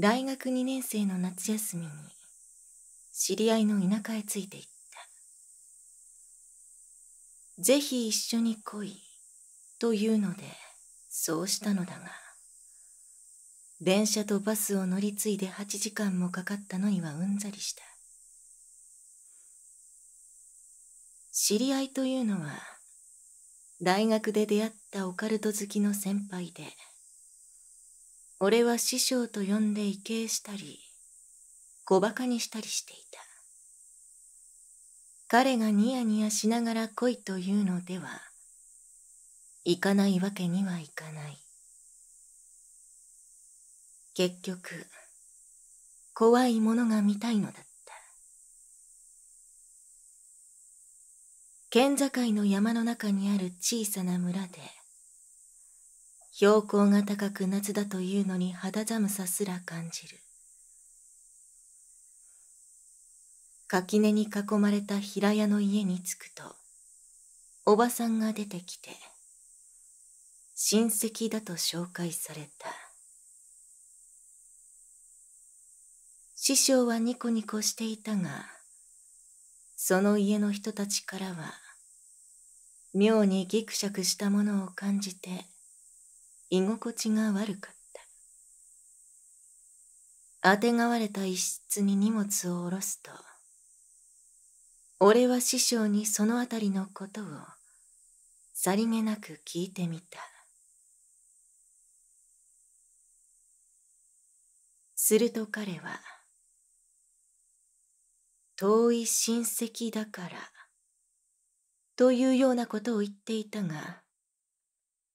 大学2年生の夏休みに知り合いの田舎へついていった。ぜひ一緒に来いというのでそうしたのだが、電車とバスを乗り継いで8時間もかかったのにはうんざりした。知り合いというのは、大学で出会ったオカルト好きの先輩で、俺は師匠と呼んで畏敬したり、小馬鹿にしたりしていた。彼がニヤニヤしながら来いというのでは、行かないわけにはいかない。結局、怖いものが見たいのだった。県境の山の中にある小さな村で、標高が高く夏だというのに肌寒さすら感じる垣根に囲まれた平屋の家に着くとおばさんが出てきて親戚だと紹介された師匠はニコニコしていたがその家の人たちからは妙にギクシャクしたものを感じて居心地が悪かったあてがわれた一室に荷物を下ろすと俺は師匠にそのあたりのことをさりげなく聞いてみたすると彼は遠い親戚だからというようなことを言っていたが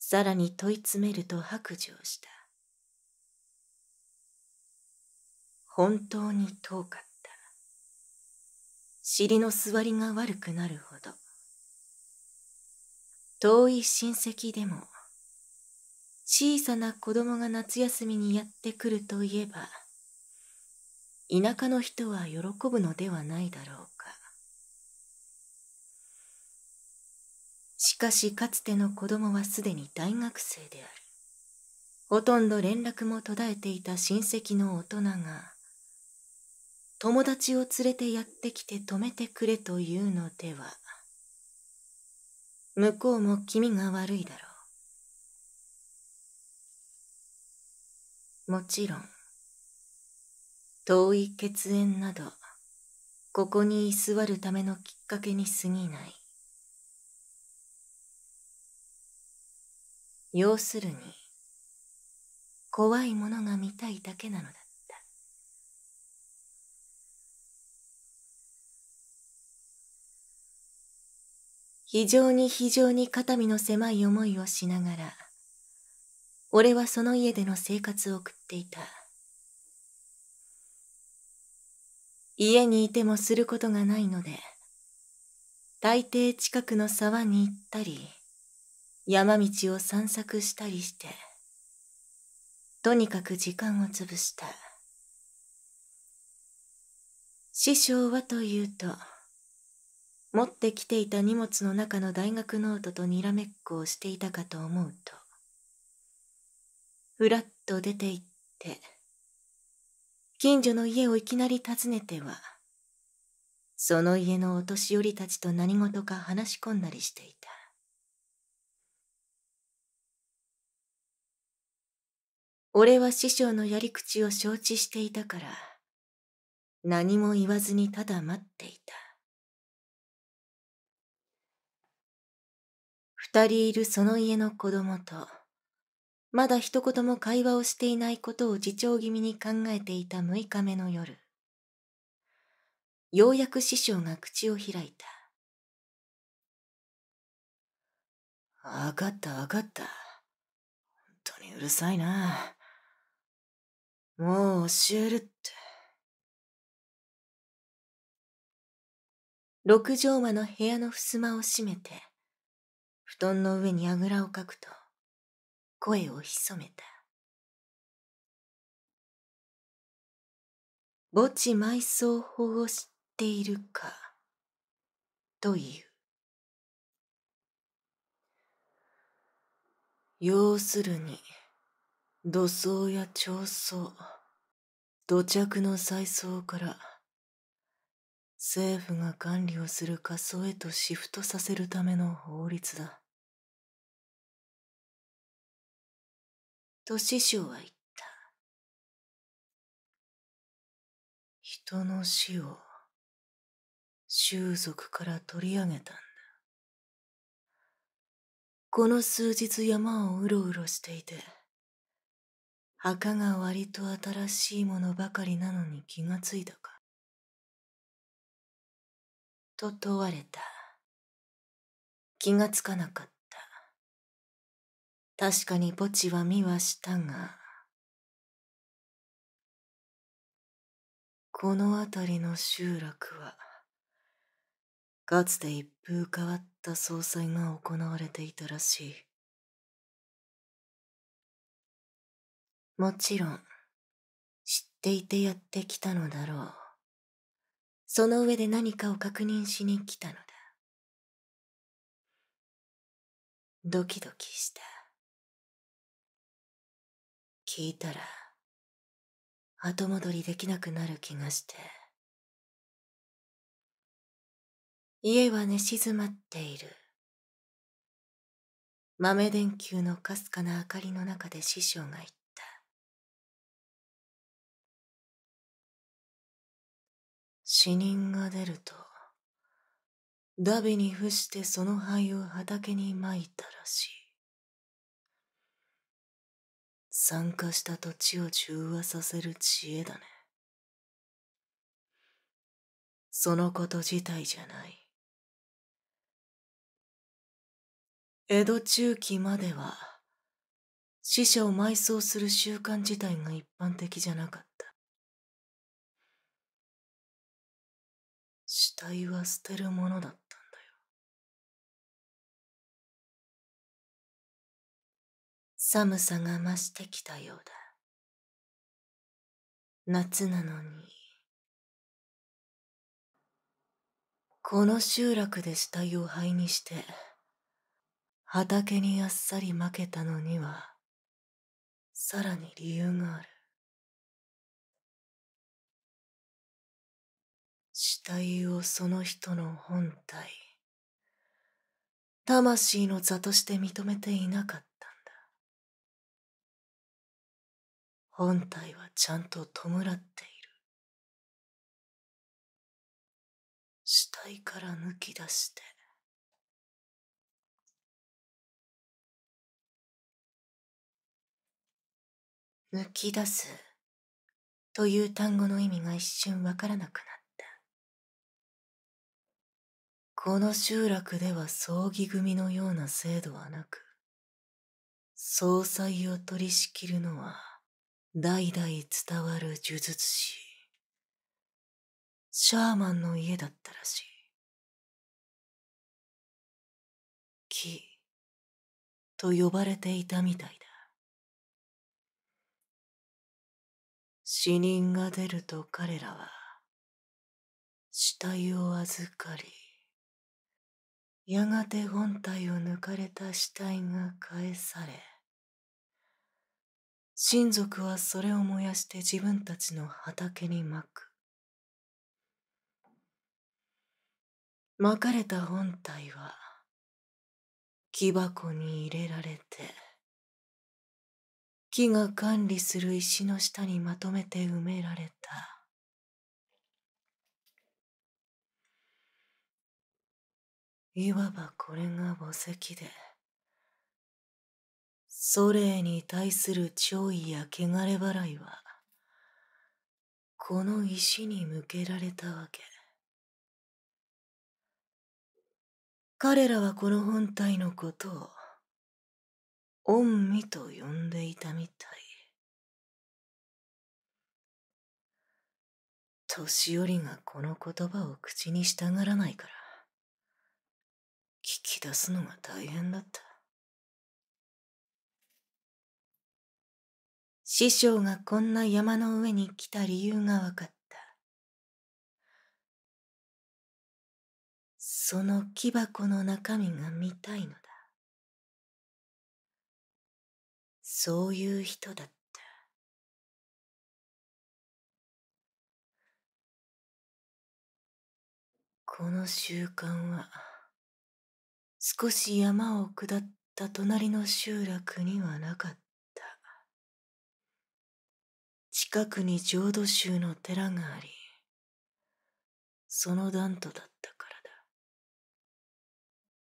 さらに問い詰めると白状した。本当に遠かった。尻の座りが悪くなるほど。遠い親戚でも、小さな子供が夏休みにやってくるといえば、田舎の人は喜ぶのではないだろうしかしかつての子供はすでに大学生であるほとんど連絡も途絶えていた親戚の大人が友達を連れてやってきて止めてくれというのでは向こうも気味が悪いだろうもちろん遠い血縁などここに居座るためのきっかけに過ぎない要するに怖いものが見たいだけなのだった非常に非常に肩身の狭い思いをしながら俺はその家での生活を送っていた家にいてもすることがないので大抵近くの沢に行ったり山道を散策したりして、とにかく時間を潰した。師匠はというと、持ってきていた荷物の中の大学ノートとにらめっこをしていたかと思うと、ふらっと出て行って、近所の家をいきなり訪ねては、その家のお年寄りたちと何事か話し込んだりしていた。俺は師匠のやり口を承知していたから、何も言わずにただ待っていた。二人いるその家の子供と、まだ一言も会話をしていないことを自重気味に考えていた6日目の夜、ようやく師匠が口を開いた。わかったわかった。本当にうるさいな。もう教えるって。六畳間の部屋の襖を閉めて、布団の上にあぐらをかくと、声を潜めた。墓地埋葬法を知っているか、という。要するに、土葬や長葬、土着の再葬から政府が管理をする仮想へとシフトさせるための法律だ。と師匠は言った。人の死を習族から取り上げたんだ。この数日山をうろうろしていて、墓が割と新しいものばかりなのに気がついたかと問われた気がつかなかった確かに墓地は見はしたがこの辺りの集落はかつて一風変わった葬祭が行われていたらしいもちろん、知っていてやってきたのだろう。その上で何かを確認しに来たのだ。ドキドキした。聞いたら、後戻りできなくなる気がして。家は寝静まっている。豆電球のかすかな明かりの中で師匠が言っ死人が出ると、ダビに伏してその灰を畑にまいたらしい。参加した土地を中和させる知恵だね。そのこと自体じゃない。江戸中期までは死者を埋葬する習慣自体が一般的じゃなかった。死体は捨てるものだったんだよ寒さが増してきたようだ夏なのにこの集落で死体を灰にして畑にあっさり負けたのにはさらに理由がある死体をその人の本体魂の座として認めていなかったんだ本体はちゃんと弔っている死体から抜き出して抜き出すという単語の意味が一瞬わからなくなったこの集落では葬儀組のような制度はなく、葬祭を取り仕切るのは代々伝わる呪術師、シャーマンの家だったらしい。木と呼ばれていたみたいだ。死人が出ると彼らは死体を預かり、やがて本体を抜かれた死体が返され親族はそれを燃やして自分たちの畑にまくまかれた本体は木箱に入れられて木が管理する石の下にまとめて埋められたいわばこれが墓石でソレイに対する弔意や汚れ払いはこの石に向けられたわけ彼らはこの本体のことを恩美と呼んでいたみたい年寄りがこの言葉を口にしたがらないから聞き出すのが大変だった。師匠がこんな山の上に来た理由が分かった。その木箱の中身が見たいのだ。そういう人だった。この習慣は。少し山を下った隣の集落にはなかった。近くに浄土宗の寺があり、その段とだったからだ。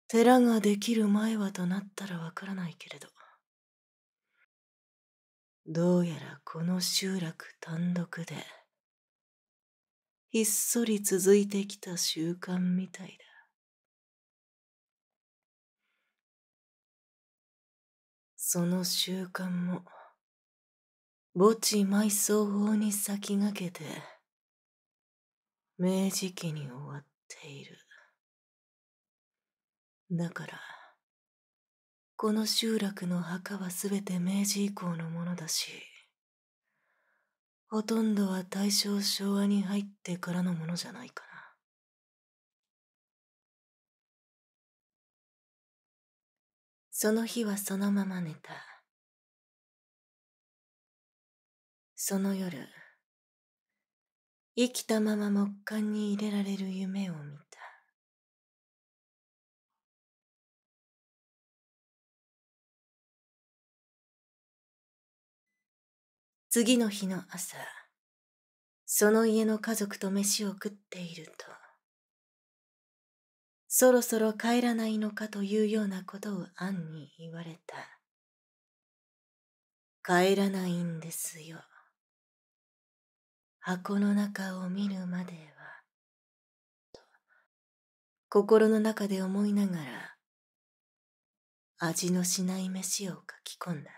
寺ができる前はとなったらわからないけれど、どうやらこの集落単独で、ひっそり続いてきた習慣みたいだ。その習慣も墓地埋葬法に先駆けて明治期に終わっているだからこの集落の墓は全て明治以降のものだしほとんどは大正昭和に入ってからのものじゃないかなその日はそのまま寝た。その夜、生きたまま木簡に入れられる夢を見た。次の日の朝、その家の家族と飯を食っていると、そろそろ帰らないのかというようなことをアンに言われた。帰らないんですよ。箱の中を見るまでは、と心の中で思いながら、味のしない飯を書き込んだ。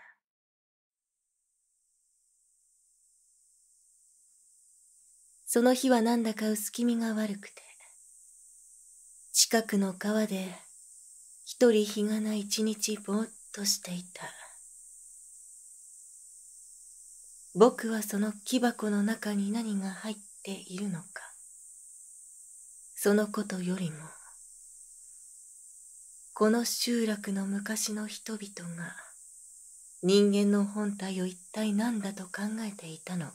その日はなんだか薄気味が悪くて、近くの川で一人日がない一日ぼーっとしていた僕はその木箱の中に何が入っているのかそのことよりもこの集落の昔の人々が人間の本体を一体何だと考えていたのか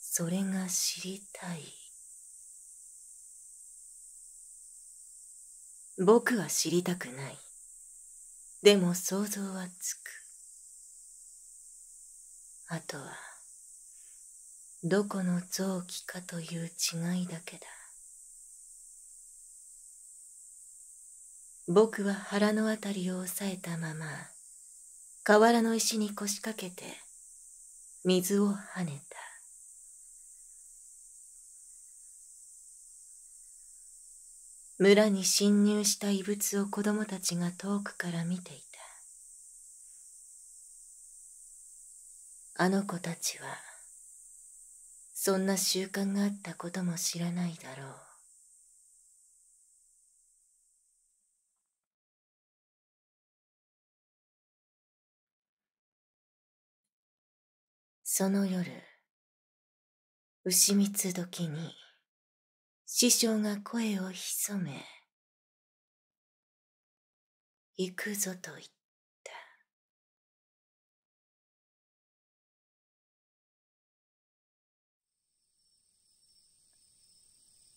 それが知りたい僕は知りたくない。でも想像はつく。あとは、どこの臓器かという違いだけだ。僕は腹のあたりを押さえたまま、河原の石に腰掛けて、水を跳ねた。村に侵入した異物を子供たちが遠くから見ていたあの子たちはそんな習慣があったことも知らないだろうその夜牛三つ時に師匠が声を潜め、行くぞと言った。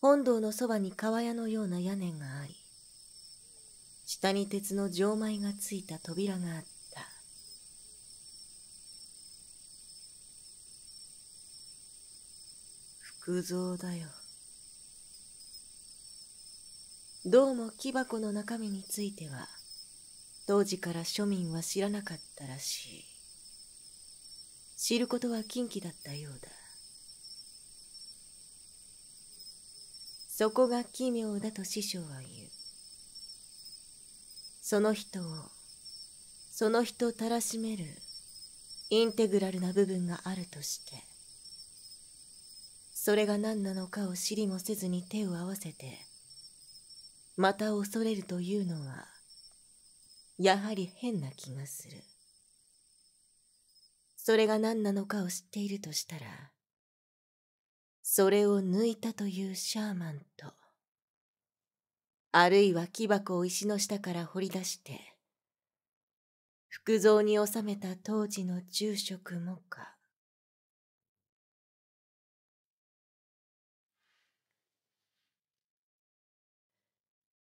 本堂のそばに川屋のような屋根があり、下に鉄の錠前がついた扉があった。福蔵だよ。どうも木箱の中身については当時から庶民は知らなかったらしい知ることは禁忌だったようだそこが奇妙だと師匠は言うその人をその人をたらしめるインテグラルな部分があるとしてそれが何なのかを知りもせずに手を合わせてまた恐れるというのはやはり変な気がするそれが何なのかを知っているとしたらそれを抜いたというシャーマンとあるいは木箱を石の下から掘り出して福蔵に収めた当時の住職もか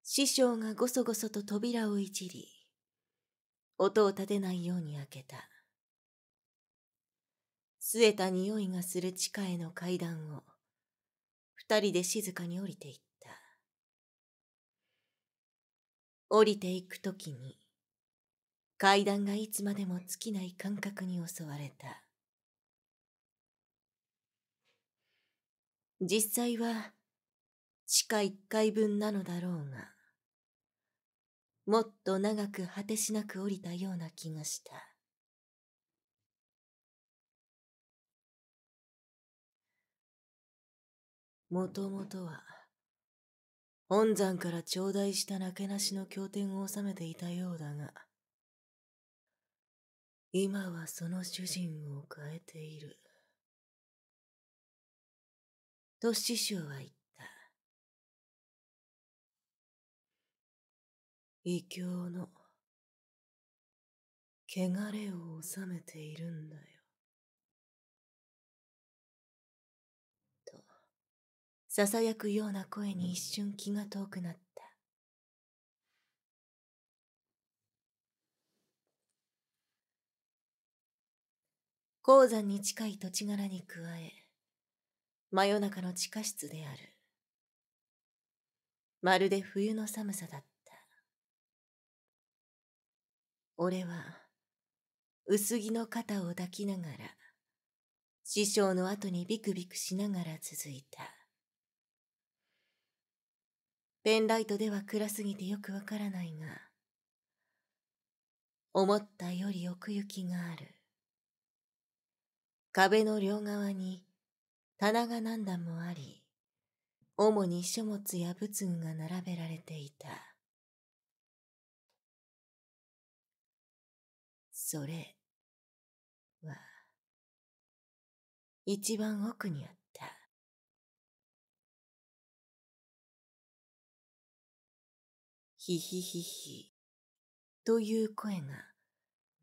師匠がごそごそと扉をいじり、音を立てないように開けた。据えた匂いがする地下への階段を、二人で静かに降りていった。降りていくときに、階段がいつまでも尽きない感覚に襲われた。実際は、地下一階分なのだろうが、もっと長く果てしなく降りたような気がした。もともとは、本山から頂戴したなけなしの経典を収めていたようだが、今はその主人を変えている。と師匠は言っ異教の汚れを収めているんだよとささやくような声に一瞬気が遠くなった鉱山に近い土地柄に加え真夜中の地下室であるまるで冬の寒さだった俺は、薄着の肩を抱きながら、師匠の後にビクビクしながら続いた。ペンライトでは暗すぎてよくわからないが、思ったより奥行きがある。壁の両側に棚が何段もあり、主に書物や仏具が並べられていた。それは一番奥にあったヒヒヒヒという声が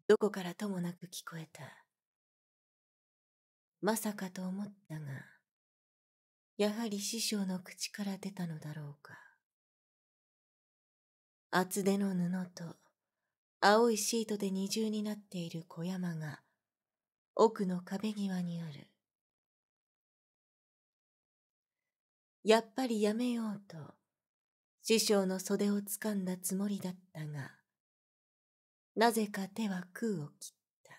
どこからともなく聞こえたまさかと思ったがやはり師匠の口から出たのだろうか厚手の布と青いシートで二重になっている小山が奥の壁際にあるやっぱりやめようと師匠の袖をつかんだつもりだったがなぜか手は空を切った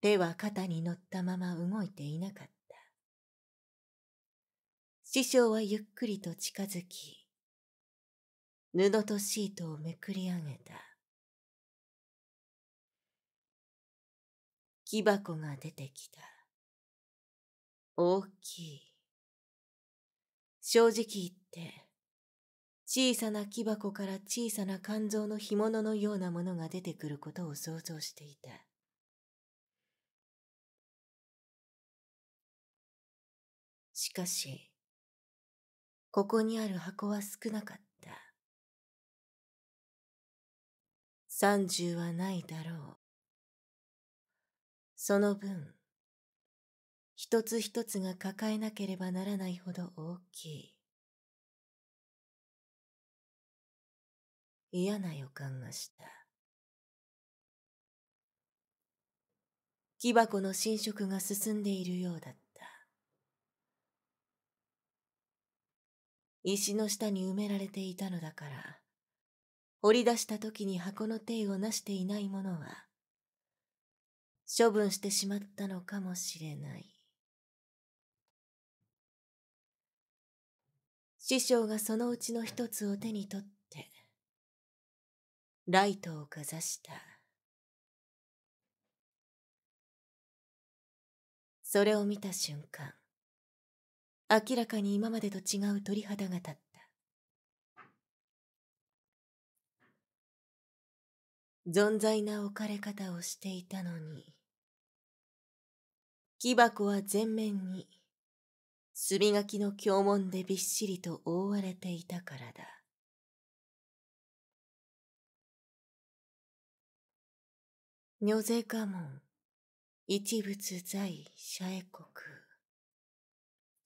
手は肩に乗ったまま動いていなかった師匠はゆっくりと近づき布とシートをめくり上げた木箱が出てきた大きい正直言って小さな木箱から小さな肝臓の干物のようなものが出てくることを想像していたしかしここにある箱は少なかった30はないだろう。その分、一つ一つが抱えなければならないほど大きい。嫌な予感がした。木箱の侵食が進んでいるようだった。石の下に埋められていたのだから、掘り出した時に箱の手をなしていないものは、処分してしまったのかもしれない。師匠がそのうちの一つを手に取って、ライトをかざした。それを見た瞬間、明らかに今までと違う鳥肌が立った。存在な置かれ方をしていたのに木箱は全面に墨書きの経文でびっしりと覆われていたからだ女税家門一仏在社英国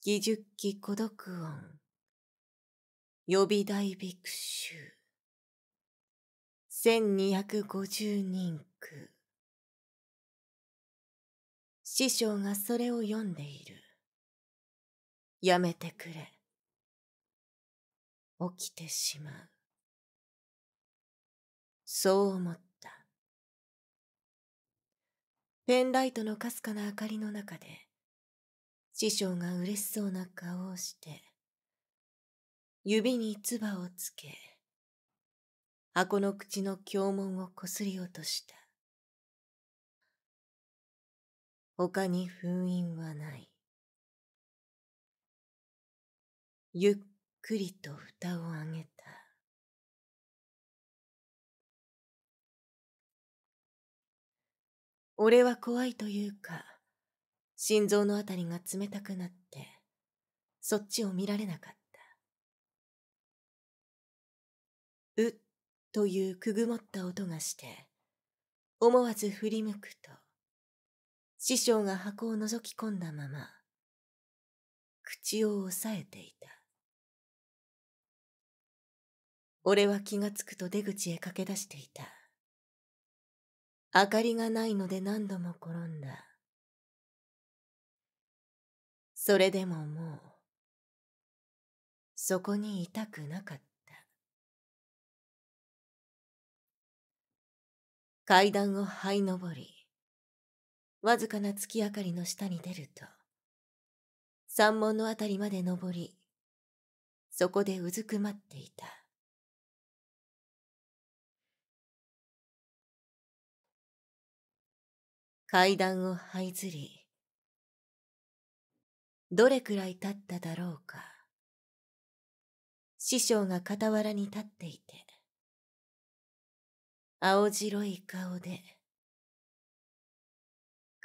義塾記孤独音予備大ภิ衆1250人句師匠がそれを読んでいるやめてくれ起きてしまうそう思ったペンライトのかすかな明かりの中で師匠が嬉しそうな顔をして指に唾をつけ箱の口の胸門をこすり落とした。他に封印はない。ゆっくりと蓋を上げた。俺は怖いというか、心臓のあたりが冷たくなって、そっちを見られなかった。うっというくぐもった音がして、思わず振り向くと、師匠が箱を覗き込んだまま、口を押さえていた。俺は気がつくと出口へ駆け出していた。明かりがないので何度も転んだ。それでももう、そこにいたくなかった。階段を這い上り、わずかな月明かりの下に出ると、山門のあたりまで登り、そこでうずくまっていた。階段を這いずり、どれくらい経っただろうか。師匠が傍らに立っていて、青白い顔で、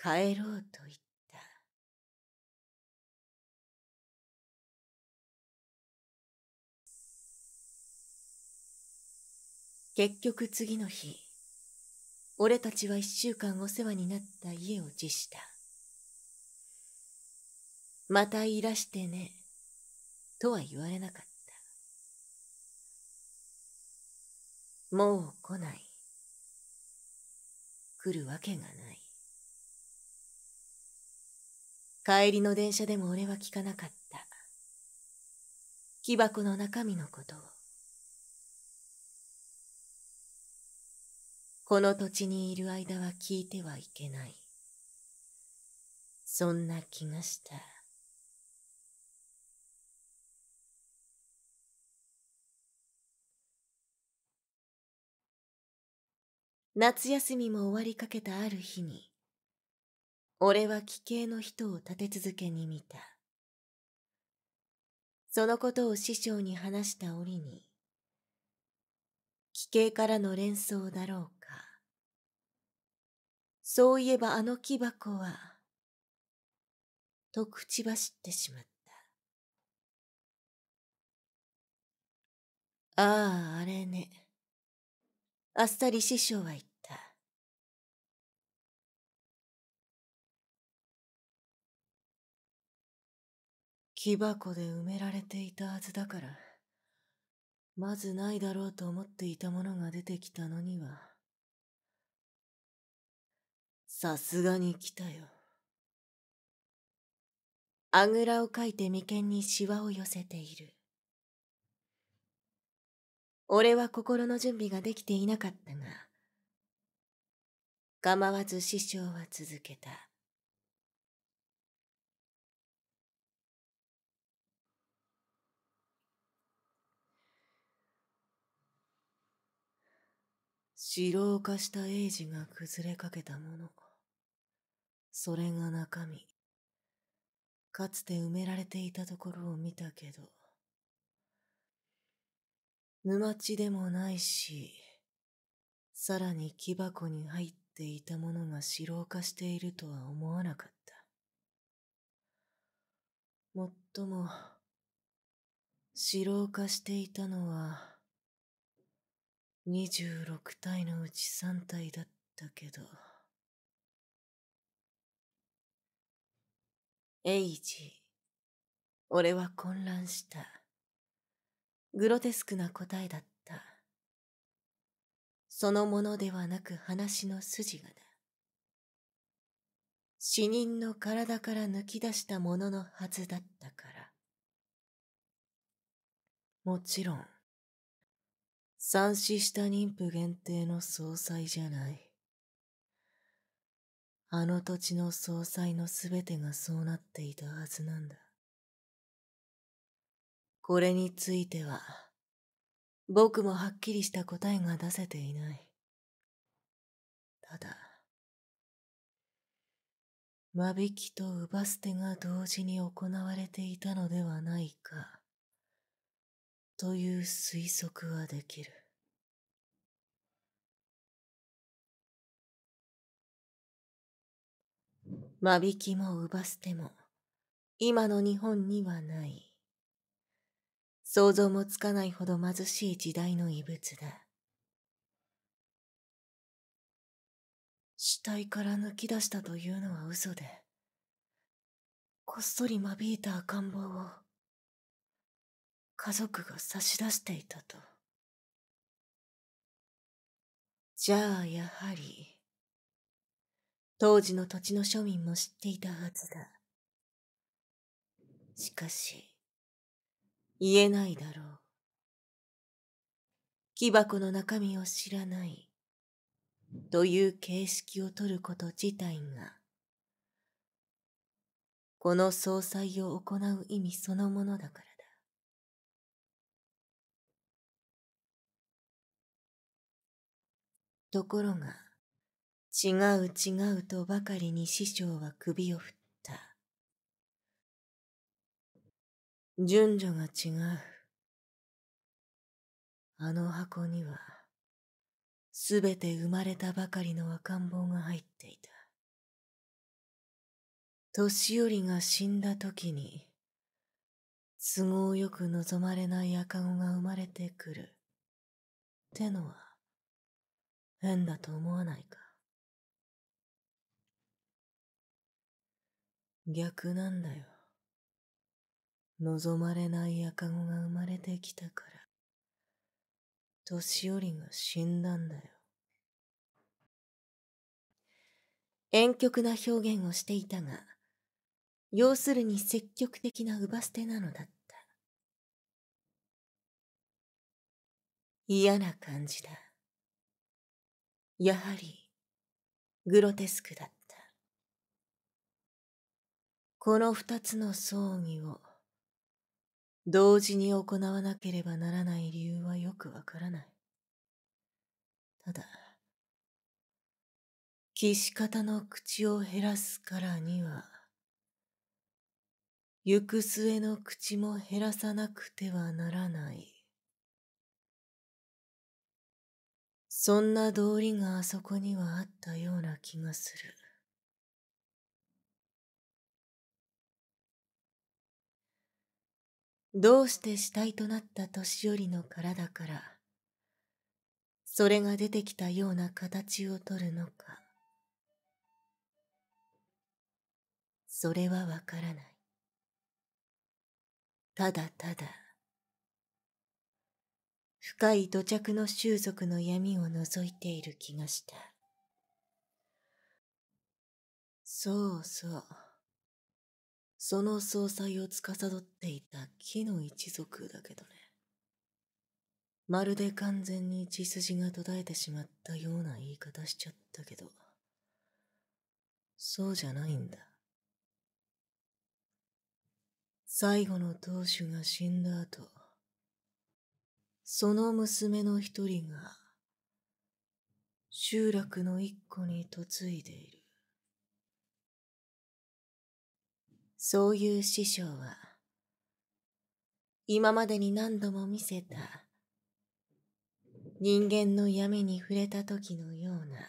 帰ろうと言った。結局次の日、俺たちは一週間お世話になった家を辞した。またいらしてね、とは言われなかった。もう来ない。来るわけがない帰りの電車でも俺は聞かなかった木箱の中身のことをこの土地にいる間は聞いてはいけないそんな気がした夏休みも終わりかけたある日に、俺は奇形の人を立て続けに見た。そのことを師匠に話した折に、奇形からの連想だろうか。そういえばあの木箱は、と口走ってしまった。ああ、あれね。あっさり師匠は言った。木箱で埋められていたはずだから、まずないだろうと思っていたものが出てきたのには、さすがに来たよ。あぐらをかいて眉間にしわを寄せている。俺は心の準備ができていなかったが、構わず師匠は続けた。白化した英治が崩れかけたもの。それが中身。かつて埋められていたところを見たけど。沼地でもないし、さらに木箱に入っていたものが白化しているとは思わなかった。もっとも、白化していたのは、26体のうち3体だったけど。エイジ、俺は混乱した。グロテスクな答えだった。そのものではなく話の筋がだ。死人の体から抜き出したもののはずだったから。もちろん、三死した妊婦限定の総裁じゃない。あの土地の総裁のすべてがそうなっていたはずなんだ。これについては、僕もはっきりした答えが出せていない。ただ、間引きと奪捨てが同時に行われていたのではないか、という推測はできる。間引きも奪捨ても、今の日本にはない。想像もつかないほど貧しい時代の遺物だ。死体から抜き出したというのは嘘で、こっそり間引いた赤ん坊を、家族が差し出していたと。じゃあやはり、当時の土地の庶民も知っていたはずだ。しかし、言えないだろう。木箱の中身を知らない。という形式をとること自体が、この総裁を行う意味そのものだからだ。ところが、違う違うとばかりに師匠は首を振った。順序が違う。あの箱には、すべて生まれたばかりの赤ん坊が入っていた。年寄りが死んだ時に、都合よく望まれない赤子が生まれてくる。ってのは、変だと思わないか。逆なんだよ。望まれない赤子が生まれてきたから、年寄りが死んだんだよ。婉曲な表現をしていたが、要するに積極的な奪捨てなのだった。嫌な感じだ。やはり、グロテスクだった。この二つの葬儀を、同時に行わなければならない理由はよくわからない。ただ、岸方の口を減らすからには、行く末の口も減らさなくてはならない。そんな道理があそこにはあったような気がする。どうして死体となった年寄りの体から、それが出てきたような形をとるのか、それはわからない。ただただ、深い土着の習俗の闇を覗いている気がした。そうそう。その総裁を司っていた木の一族だけどね。まるで完全に血筋が途絶えてしまったような言い方しちゃったけど、そうじゃないんだ。最後の当主が死んだ後、その娘の一人が、集落の一個に嫁いでいる。そういう師匠は、今までに何度も見せた、人間の闇に触れた時のような、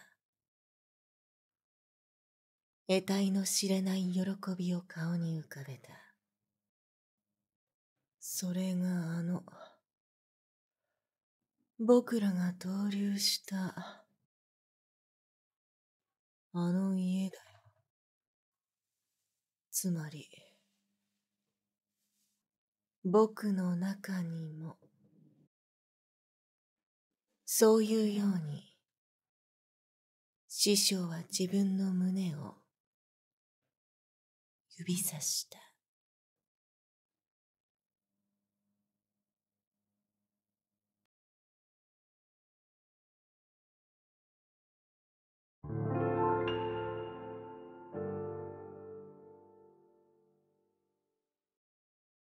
得体の知れない喜びを顔に浮かべた。それがあの、僕らが投流した、あの家だつまり僕の中にもそういうように師匠は自分の胸を指さした「